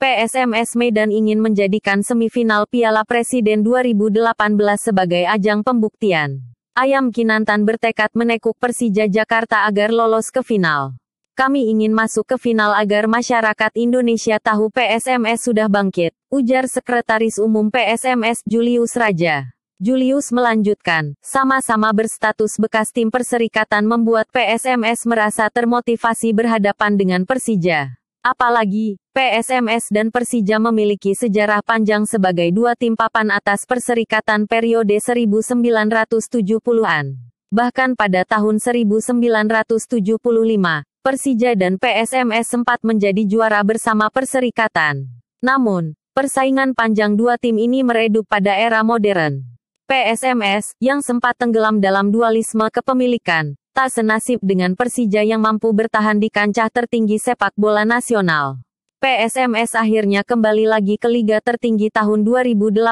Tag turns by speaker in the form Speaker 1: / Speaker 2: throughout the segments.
Speaker 1: PSMS Medan ingin menjadikan semifinal Piala Presiden 2018 sebagai ajang pembuktian. Ayam Kinantan bertekad menekuk Persija Jakarta agar lolos ke final. Kami ingin masuk ke final agar masyarakat Indonesia tahu PSMS sudah bangkit, ujar Sekretaris Umum PSMS Julius Raja. Julius melanjutkan, sama-sama berstatus bekas tim perserikatan membuat PSMS merasa termotivasi berhadapan dengan Persija. Apalagi, PSMS dan Persija memiliki sejarah panjang sebagai dua tim papan atas perserikatan periode 1970-an. Bahkan pada tahun 1975, Persija dan PSMS sempat menjadi juara bersama perserikatan. Namun, persaingan panjang dua tim ini meredup pada era modern. PSMS, yang sempat tenggelam dalam dualisme kepemilikan, tak senasib dengan Persija yang mampu bertahan di kancah tertinggi sepak bola nasional. PSMS akhirnya kembali lagi ke liga tertinggi tahun 2018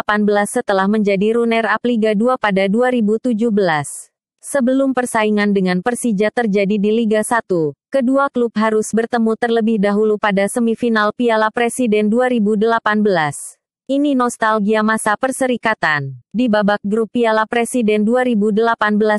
Speaker 1: setelah menjadi runner-up Liga 2 pada 2017. Sebelum persaingan dengan Persija terjadi di Liga 1, kedua klub harus bertemu terlebih dahulu pada semifinal Piala Presiden 2018. Ini nostalgia masa perserikatan. Di babak grup Piala Presiden 2018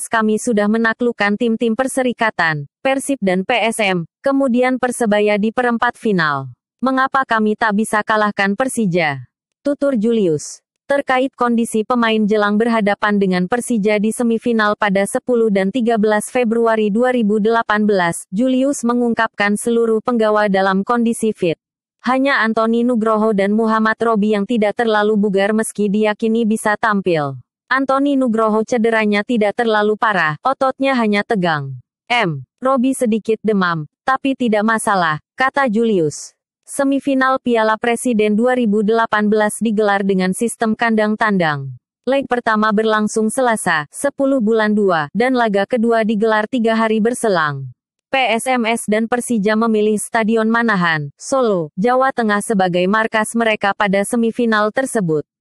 Speaker 1: kami sudah menaklukkan tim-tim perserikatan, Persib dan PSM, kemudian Persebaya di perempat final. Mengapa kami tak bisa kalahkan Persija? Tutur Julius. Terkait kondisi pemain jelang berhadapan dengan Persija di semifinal pada 10 dan 13 Februari 2018, Julius mengungkapkan seluruh penggawa dalam kondisi fit. Hanya Antoni Nugroho dan Muhammad Robi yang tidak terlalu bugar meski diyakini bisa tampil. Antoni Nugroho cederanya tidak terlalu parah, ototnya hanya tegang. M. Robi sedikit demam, tapi tidak masalah, kata Julius. Semifinal Piala Presiden 2018 digelar dengan sistem kandang tandang. Leg pertama berlangsung Selasa, 10 bulan 2, dan laga kedua digelar tiga hari berselang. PSMS dan Persija memilih Stadion Manahan, Solo, Jawa Tengah sebagai markas mereka pada semifinal tersebut.